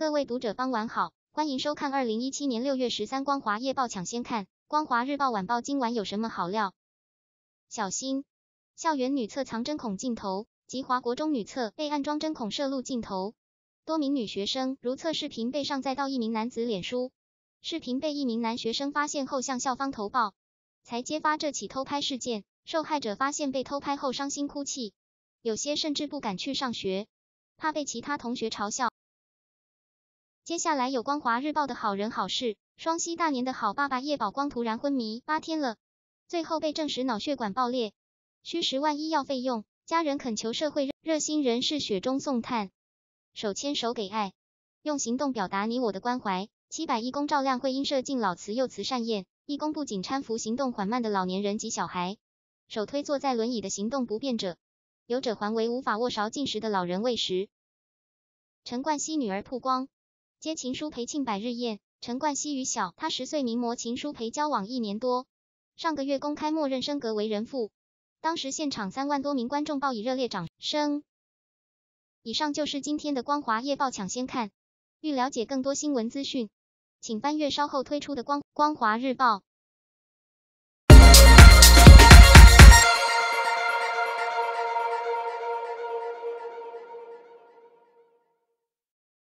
各位读者，傍晚好，欢迎收看二零一七年六月十三光华夜报抢先看。光华日报晚报今晚有什么好料？小心，校园女厕藏针孔镜头及华国中女厕被暗装针孔摄录镜头，多名女学生如厕视频被上载到一名男子脸书，视频被一名男学生发现后向校方投报，才揭发这起偷拍事件。受害者发现被偷拍后伤心哭泣，有些甚至不敢去上学，怕被其他同学嘲笑。接下来有《光华日报》的好人好事，双溪大年的好爸爸叶宝光突然昏迷八天了，最后被证实脑血管爆裂，需十万医药费用，家人恳求社会热心人士雪中送炭，手牵手给爱，用行动表达你我的关怀。七百义工照亮会因设敬老慈幼慈善宴，义工不仅搀扶行动缓慢的老年人及小孩，手推坐在轮椅的行动不便者，有者还为无法握勺进食的老人喂食。陈冠希女儿曝光。接情书陪庆百日宴，陈冠希与小他十岁名模秦书培交往一年多，上个月公开默认升格为人父。当时现场三万多名观众报以热烈掌声。以上就是今天的《光华夜报》抢先看。欲了解更多新闻资讯，请翻阅稍后推出的《光光华日报》。